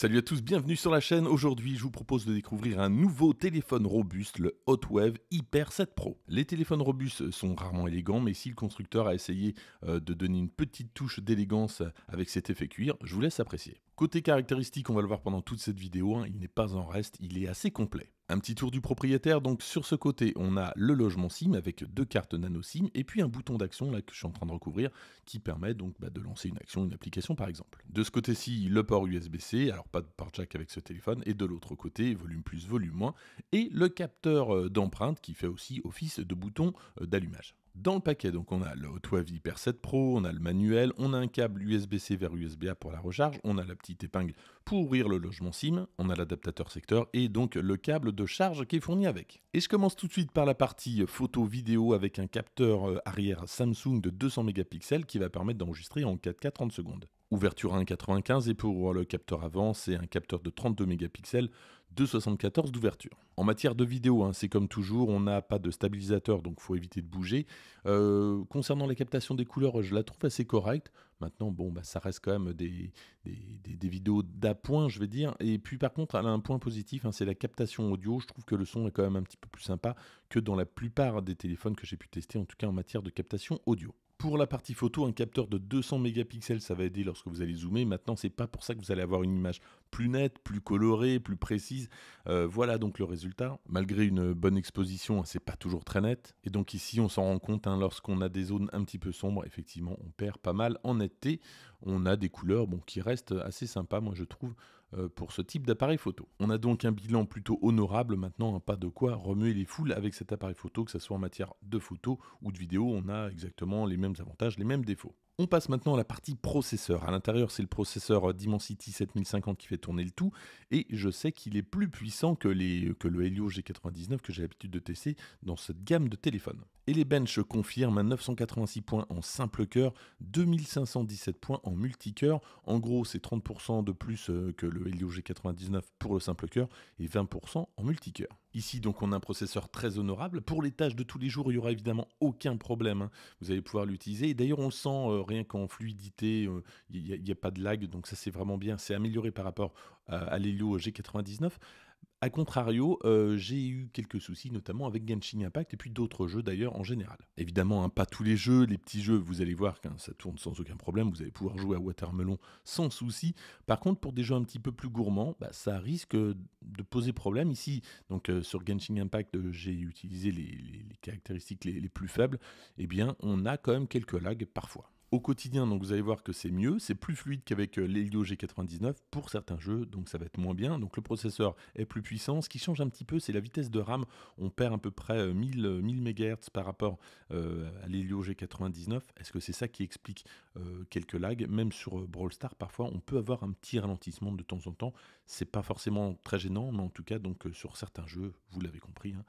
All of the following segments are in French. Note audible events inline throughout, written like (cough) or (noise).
Salut à tous, bienvenue sur la chaîne. Aujourd'hui, je vous propose de découvrir un nouveau téléphone robuste, le HotWave Hyper 7 Pro. Les téléphones robustes sont rarement élégants, mais si le constructeur a essayé euh, de donner une petite touche d'élégance avec cet effet cuir, je vous laisse apprécier. Côté caractéristique, on va le voir pendant toute cette vidéo, hein, il n'est pas en reste, il est assez complet. Un petit tour du propriétaire, donc sur ce côté, on a le logement SIM avec deux cartes nano SIM et puis un bouton d'action là que je suis en train de recouvrir qui permet donc bah, de lancer une action, une application par exemple. De ce côté-ci, le port USB-C, alors pas de port jack avec ce téléphone, et de l'autre côté, volume plus, volume moins, et le capteur euh, d'empreinte qui fait aussi office de bouton euh, d'allumage dans le paquet. Donc on a le Wave Hyper 7 Pro, on a le manuel, on a un câble USB-C vers USB-A pour la recharge, on a la petite épingle pour ouvrir le logement SIM, on a l'adaptateur secteur et donc le câble de charge qui est fourni avec. Et je commence tout de suite par la partie photo vidéo avec un capteur euh, arrière Samsung de 200 mégapixels qui va permettre d'enregistrer en 4K 30 secondes ouverture 1,95 et pour le capteur avant, c'est un capteur de 32 mégapixels 2,74 d'ouverture. En matière de vidéo, hein, c'est comme toujours, on n'a pas de stabilisateur, donc faut éviter de bouger. Euh, concernant la captation des couleurs, je la trouve assez correcte. Maintenant, bon, bah, ça reste quand même des, des, vidéos d'appoint, je vais dire. Et puis par contre, elle a un point positif, hein, c'est la captation audio. Je trouve que le son est quand même un petit peu plus sympa que dans la plupart des téléphones que j'ai pu tester, en tout cas en matière de captation audio. Pour la partie photo, un capteur de 200 mégapixels, ça va aider lorsque vous allez zoomer. Maintenant, c'est pas pour ça que vous allez avoir une image plus nette, plus colorée, plus précise. Euh, voilà donc le résultat. Malgré une bonne exposition, hein, c'est pas toujours très net. Et donc ici, on s'en rend compte hein, lorsqu'on a des zones un petit peu sombres. Effectivement, on perd pas mal en netteté. On a des couleurs bon, qui restent assez sympas, moi je trouve, euh, pour ce type d'appareil photo. On a donc un bilan plutôt honorable maintenant, hein, pas de quoi remuer les foules avec cet appareil photo, que ce soit en matière de photo ou de vidéo, on a exactement les mêmes avantages, les mêmes défauts. On passe maintenant à la partie processeur. À l'intérieur, c'est le processeur euh, Dimensity 7050 qui fait tourner le tout, et je sais qu'il est plus puissant que, que le Helio G99 que j'ai l'habitude de tester dans cette gamme de téléphones et les benches confirment 986 points en simple cœur, 2517 points en multicœur. En gros, c'est 30% de plus euh, que le Helio G99 pour le simple cœur et 20% en multicœur. Ici, donc, on a un processeur très honorable. Pour les tâches de tous les jours, il n'y aura évidemment aucun problème. Hein. Vous allez pouvoir l'utiliser. Et d'ailleurs, on sent euh, rien qu'en fluidité, euh, il n'y a, pas de lag. Donc, ça, c'est vraiment bien. C'est amélioré par rapport à l'Helio G99. A contrario, euh, j'ai eu quelques soucis, notamment avec Genshin Impact et puis d'autres jeux d'ailleurs en général. Évidemment, hein, pas tous les jeux, les petits jeux, vous allez voir que hein, ça tourne sans aucun problème, vous allez pouvoir jouer à Watermelon sans souci. Par contre, pour des jeux un petit peu plus gourmands, bah, ça risque de poser problème. Ici, donc euh, sur Genshin Impact, euh, j'ai utilisé les, caractéristiques les, plus faibles, et eh bien on a quand même quelques lags parfois au quotidien, donc vous allez voir que c'est mieux, c'est plus fluide qu'avec euh, l'Helio G99 pour certains jeux, donc ça va être moins bien. Donc le processeur est plus puissant. Ce qui change un petit peu, c'est la vitesse de RAM. On perd à peu près 1000, 1000 MHz par rapport euh, à l'Helio G99. Est-ce que c'est ça qui explique euh, quelques lags Même sur Brawl Stars, parfois, on peut avoir un petit ralentissement de temps en temps. C'est pas forcément très gênant, mais en tout cas, donc sur certains jeux, vous l'avez compris, hein,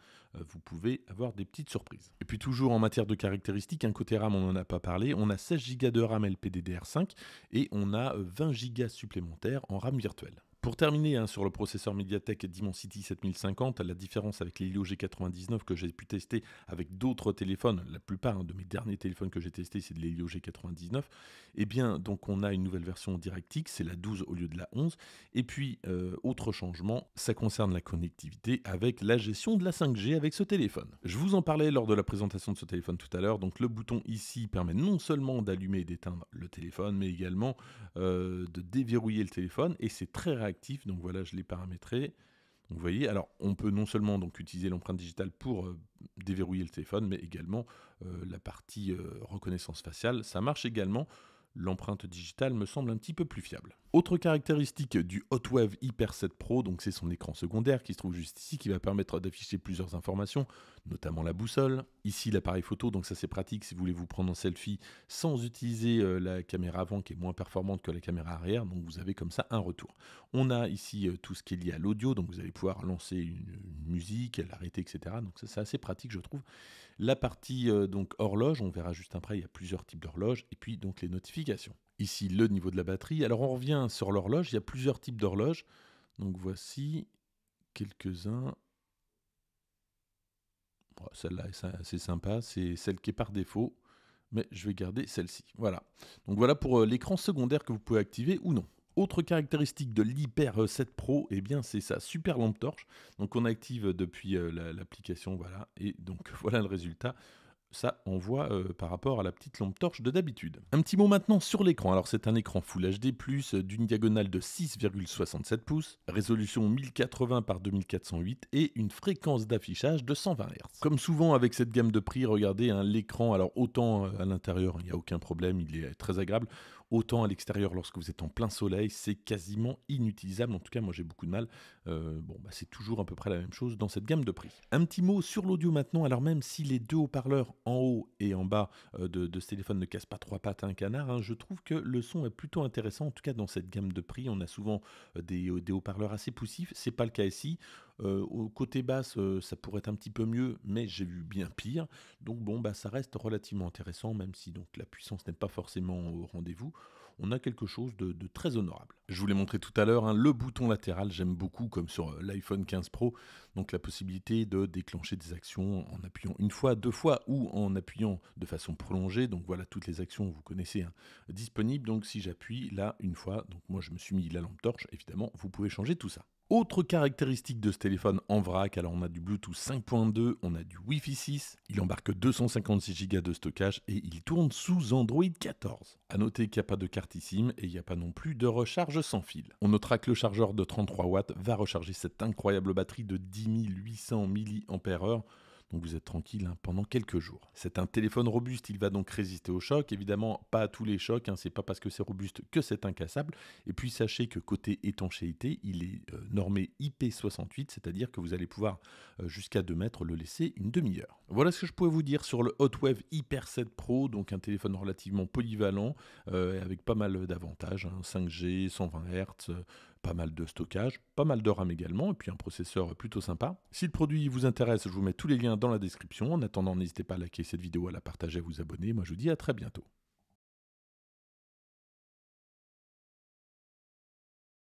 vous pouvez avoir des petites surprises. Et puis toujours en matière de caractéristiques, un hein, côté RAM, on n'en a pas parlé. On a 16 de RAM LPDDR5 et on a 20 euh, Go supplémentaires en RAM virtuelle. Pour terminer hein, sur le processeur Mediatek Dimensity 7050, la différence avec l'Helio G99 que j'ai pu tester avec d'autres téléphones, la plupart hein, de mes derniers téléphones que j'ai testés c'est de l'Helio G99, eh bien donc on a une nouvelle version directique, c'est la 12 au lieu de la 11, et puis euh, autre changement, ça concerne la connectivité avec la gestion de la 5G avec ce téléphone. Je vous en parlais lors de la présentation de ce téléphone tout à l'heure, donc le bouton ici permet non seulement d'allumer et d'éteindre le téléphone, mais également euh, de déverrouiller le téléphone, et c'est très réactif donc voilà, je l'ai paramétré. vous voyez, alors on peut non seulement donc utiliser l'empreinte digitale pour euh, déverrouiller le téléphone, mais également euh, la partie euh, reconnaissance faciale. Ça marche également L'empreinte digitale me semble un petit peu plus fiable. Autre caractéristique du HotWave Hyper 7 Pro, donc c'est son écran secondaire qui se trouve juste ici, qui va permettre d'afficher plusieurs informations, notamment la boussole. Ici l'appareil photo, donc ça c'est pratique si vous voulez vous prendre en selfie sans utiliser euh, la caméra avant qui est moins performante que la caméra arrière, donc vous avez comme ça un retour. On a ici euh, tout ce qui est lié à l'audio, donc vous allez pouvoir lancer une musique, l'arrêter, etc. Donc ça c'est assez pratique je trouve. La partie euh, donc horloge, on verra juste après, il y a plusieurs types d'horloges, et puis donc les notifications. Ici, le niveau de la batterie. Alors on revient sur l'horloge, il y a plusieurs types d'horloges. Donc voici quelques-uns. Oh, celle-là est assez sympa, c'est celle qui est par défaut, mais je vais garder celle-ci. Voilà. Donc voilà pour euh, l'écran secondaire que vous pouvez activer ou non. Autre caractéristique de l'Hyper 7 Pro, et eh bien c'est sa super lampe torche. Donc on active depuis euh, l'application, voilà, et donc (laughs) voilà le résultat. Ça, on voit euh, par rapport à la petite lampe torche de d'habitude. Un petit mot maintenant sur l'écran. Alors, c'est un écran Full HD, euh, d'une diagonale de 6,67 pouces, résolution 1080 par 2408 et une fréquence d'affichage de 120 Hz. Comme souvent avec cette gamme de prix, regardez hein, l'écran. Alors, autant euh, à l'intérieur, il n'y a aucun problème, il est très agréable. Autant à l'extérieur, lorsque vous êtes en plein soleil, c'est quasiment inutilisable. En tout cas, moi j'ai beaucoup de mal. bon, bah, c'est toujours à peu près la même chose dans cette gamme de prix. Un petit mot sur l'audio maintenant. Alors, même si les deux haut-parleurs en haut et en bas euh, de, ce téléphone ne casse pas trois pattes à un canard, hein, je trouve que le son est plutôt intéressant, en tout cas dans cette gamme de prix. On a souvent euh, euh, des, haut-parleurs assez poussifs, c'est pas le cas ici. au côté basse, ça pourrait être un petit peu mieux, mais j'ai vu bien pire. Donc bon, bah, ça reste relativement intéressant, même si donc la puissance n'est pas forcément au rendez-vous on a quelque chose de, très honorable. Je vous l'ai montré tout à l'heure, hein, le bouton latéral, j'aime beaucoup, comme sur euh, l'iPhone 15 Pro, donc la possibilité de déclencher des actions en appuyant une fois, deux fois, ou en appuyant de façon prolongée. Donc voilà, toutes les actions, vous connaissez, hein, disponibles. Donc si j'appuie là une fois, donc moi je me suis mis la lampe torche, évidemment, vous pouvez changer tout ça. Autre caractéristique de ce téléphone en vrac, alors on a du Bluetooth 5.2, on a du Wi-Fi 6, il embarque 256 Go de stockage et il tourne sous Android 14. A noter qu'il n'y a pas de carte SIM et il n'y a pas non plus de recharge sans fil. On notera que le chargeur de 33 watts va recharger cette incroyable batterie de 10 800 mAh donc vous êtes tranquille hein, pendant quelques jours. C'est un téléphone robuste, il va donc résister au choc, évidemment pas à tous les chocs, hein, c'est pas parce que c'est robuste que c'est incassable, et puis sachez que côté étanchéité, il est euh, normé IP68, c'est-à-dire que vous allez pouvoir euh, jusqu'à 2 mètres le laisser une demi-heure. Voilà ce que je pouvais vous dire sur le HotWave Hyper 7 Pro, donc un téléphone relativement polyvalent, euh, avec pas mal d'avantages, 5G, 120 Hz, pas mal de stockage, pas mal de RAM également, et puis un processeur plutôt sympa. Si le produit vous intéresse, je vous mets tous les liens dans la description. En attendant, n'hésitez pas à liker cette vidéo, à la partager, à vous abonner. Moi, je vous dis à très bientôt.